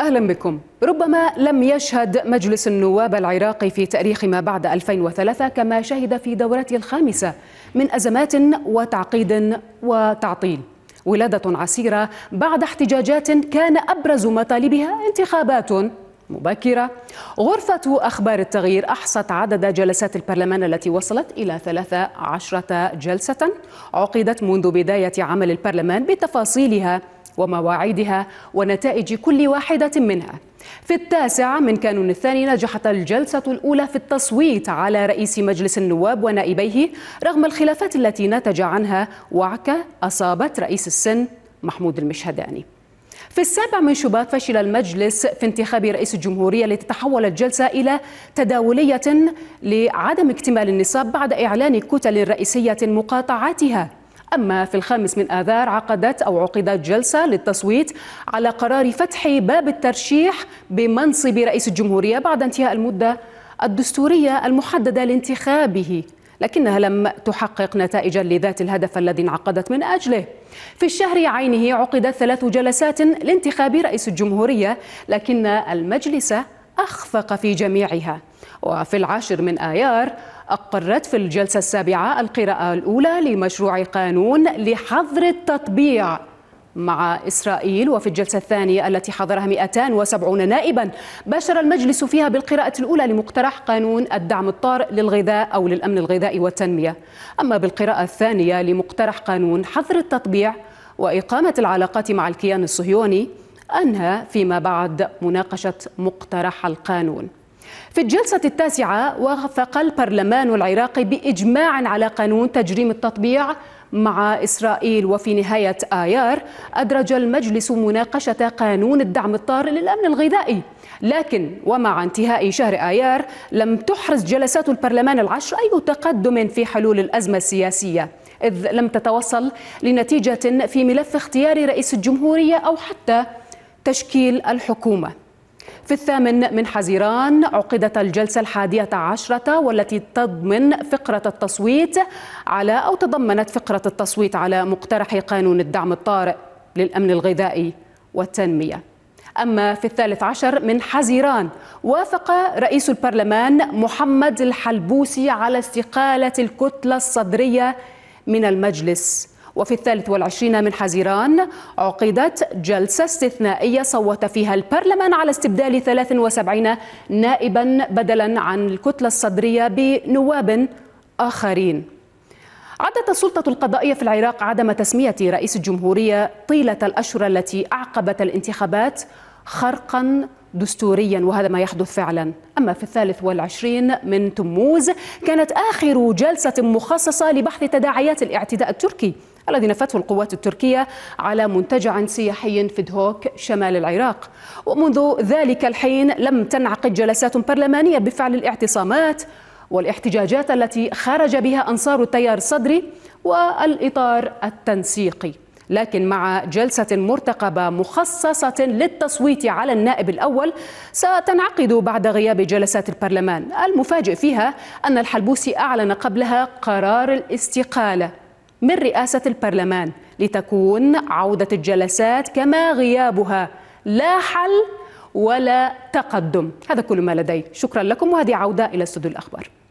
أهلا بكم ربما لم يشهد مجلس النواب العراقي في تاريخ ما بعد 2003 كما شهد في دورته الخامسة من أزمات وتعقيد وتعطيل ولادة عسيرة بعد احتجاجات كان أبرز مطالبها انتخابات مبكرة غرفة أخبار التغيير أحصت عدد جلسات البرلمان التي وصلت إلى 13 جلسة عقدت منذ بداية عمل البرلمان بتفاصيلها ومواعيدها ونتائج كل واحدة منها في التاسع من كانون الثاني نجحت الجلسة الأولى في التصويت على رئيس مجلس النواب ونائبيه رغم الخلافات التي نتج عنها وعكة أصابت رئيس السن محمود المشهداني في السابع من شباط فشل المجلس في انتخاب رئيس الجمهورية لتتحول الجلسة إلى تداولية لعدم اكتمال النصاب بعد إعلان كتل رئيسية مقاطعتها أما في الخامس من آذار عقدت أو عقدت جلسة للتصويت على قرار فتح باب الترشيح بمنصب رئيس الجمهورية بعد انتهاء المدة الدستورية المحددة لانتخابه لكنها لم تحقق نتائجا لذات الهدف الذي انعقدت من اجله. في الشهر عينه عقدت ثلاث جلسات لانتخاب رئيس الجمهوريه لكن المجلس اخفق في جميعها. وفي العاشر من آيار أقرت في الجلسة السابعة القراءة الأولى لمشروع قانون لحظر التطبيع مع إسرائيل وفي الجلسة الثانية التي حضرها 270 نائبا باشر المجلس فيها بالقراءة الأولى لمقترح قانون الدعم الطارئ للغذاء أو للأمن الغذائي والتنمية أما بالقراءة الثانية لمقترح قانون حظر التطبيع وإقامة العلاقات مع الكيان الصهيوني أنهى فيما بعد مناقشة مقترح القانون في الجلسة التاسعة وافق البرلمان العراقي بإجماع على قانون تجريم التطبيع مع إسرائيل وفي نهاية آيار أدرج المجلس مناقشة قانون الدعم الطارئ للأمن الغذائي لكن ومع انتهاء شهر آيار لم تحرز جلسات البرلمان العشر أي تقدم في حلول الأزمة السياسية إذ لم تتوصل لنتيجة في ملف اختيار رئيس الجمهورية أو حتى تشكيل الحكومه في الثامن من حزيران عقدت الجلسة الحادية عشرة والتي تضمن فقرة التصويت على أو تضمنت فقرة التصويت على مقترح قانون الدعم الطارئ للأمن الغذائي والتنمية أما في الثالث عشر من حزيران وافق رئيس البرلمان محمد الحلبوسي على استقالة الكتلة الصدرية من المجلس وفي الثالث والعشرين من حزيران عقدت جلسة استثنائية صوت فيها البرلمان على استبدال 73 نائبا بدلا عن الكتلة الصدرية بنواب آخرين عدت السلطة القضائية في العراق عدم تسمية رئيس الجمهورية طيلة الأشهر التي أعقبت الانتخابات خرقا دستوريا وهذا ما يحدث فعلا أما في الثالث والعشرين من تموز كانت آخر جلسة مخصصة لبحث تداعيات الاعتداء التركي الذي نفته القوات التركية على منتجع سياحي في دهوك شمال العراق ومنذ ذلك الحين لم تنعقد جلسات برلمانية بفعل الاعتصامات والاحتجاجات التي خرج بها أنصار التيار الصدري والإطار التنسيقي لكن مع جلسة مرتقبة مخصصة للتصويت على النائب الأول ستنعقد بعد غياب جلسات البرلمان المفاجئ فيها أن الحلبوسي أعلن قبلها قرار الاستقالة من رئاسة البرلمان لتكون عودة الجلسات كما غيابها لا حل ولا تقدم هذا كل ما لدي شكرا لكم وهذه عودة إلى استوديو الأخبار